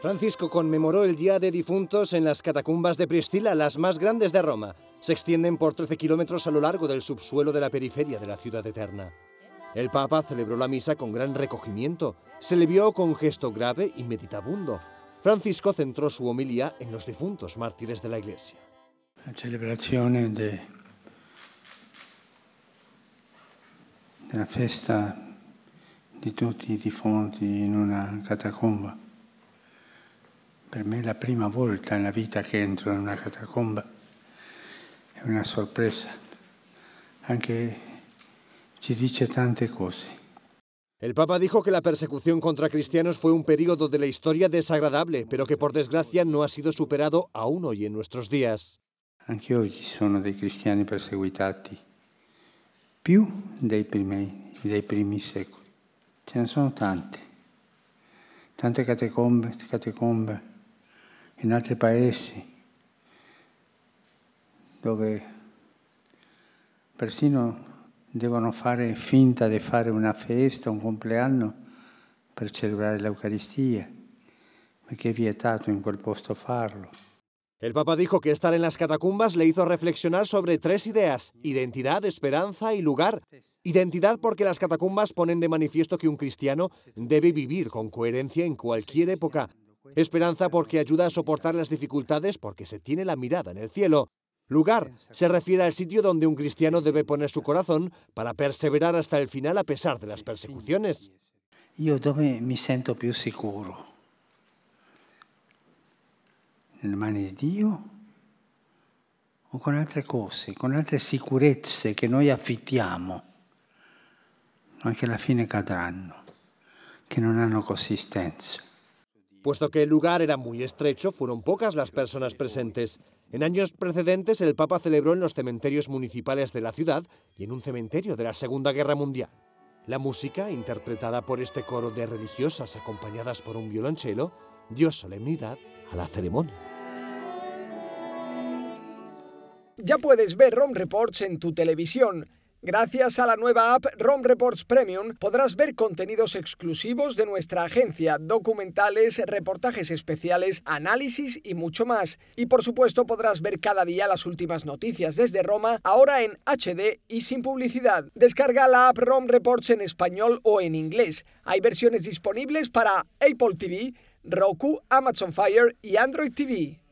Francisco conmemoró el Día de Difuntos en las catacumbas de Pristila, las más grandes de Roma. Se extienden por 13 kilómetros a lo largo del subsuelo de la periferia de la ciudad eterna. El Papa celebró la misa con gran recogimiento. Se le vio con gesto grave y meditabundo. Francisco centró su homilia en los difuntos mártires de la Iglesia. La celebración de, la fiesta de todos los difuntos en una catacumba. Per me è la prima volta nella vita che entro in una catacomba, è una sorpresa, anche ci dice tante cose. El Papa dijo que la persecución contra cristianos fue un periodo de la historia desagradable, pero que por desgracia no ha sido superado aún hoy en nuestros días. Anche oggi sono dei cristiani perseguitati, più dei primi, dei primi secoli. Ce ne sono tante, tante catacombe, catacombe in altri este paesi dove persino devono fare finta de fare una festa, un compleanno per celebrare l'Eucaristia, perché è vietato in quel posto farlo. El Papa dijo que estar en las catacumbas le hizo reflexionar sobre tres ideas, identidad, esperanza y lugar. Identidad porque las catacumbas ponen de manifiesto que un cristiano debe vivir con coherencia en cualquier época, Esperanza porque ayuda a soportar las dificultades porque se tiene la mirada en el cielo. Lugar se refiere al sitio donde un cristiano debe poner su corazón para perseverar hasta el final a pesar de las persecuciones. Yo me mi sento più ¿En Nel mani de Dios? o con otras cosas, con otras sicurezze que noi affittiamo, aunque a la fine cadranno, que no tienen consistencia. Puesto que el lugar era muy estrecho, fueron pocas las personas presentes. En años precedentes, el Papa celebró en los cementerios municipales de la ciudad y en un cementerio de la Segunda Guerra Mundial. La música, interpretada por este coro de religiosas acompañadas por un violonchelo, dio solemnidad a la ceremonia. Ya puedes ver Rome Reports en tu televisión. Gracias a la nueva app ROM Reports Premium podrás ver contenidos exclusivos de nuestra agencia, documentales, reportajes especiales, análisis y mucho más. Y por supuesto podrás ver cada día las últimas noticias desde Roma, ahora en HD y sin publicidad. Descarga la app ROM Reports en español o en inglés. Hay versiones disponibles para Apple TV, Roku, Amazon Fire y Android TV.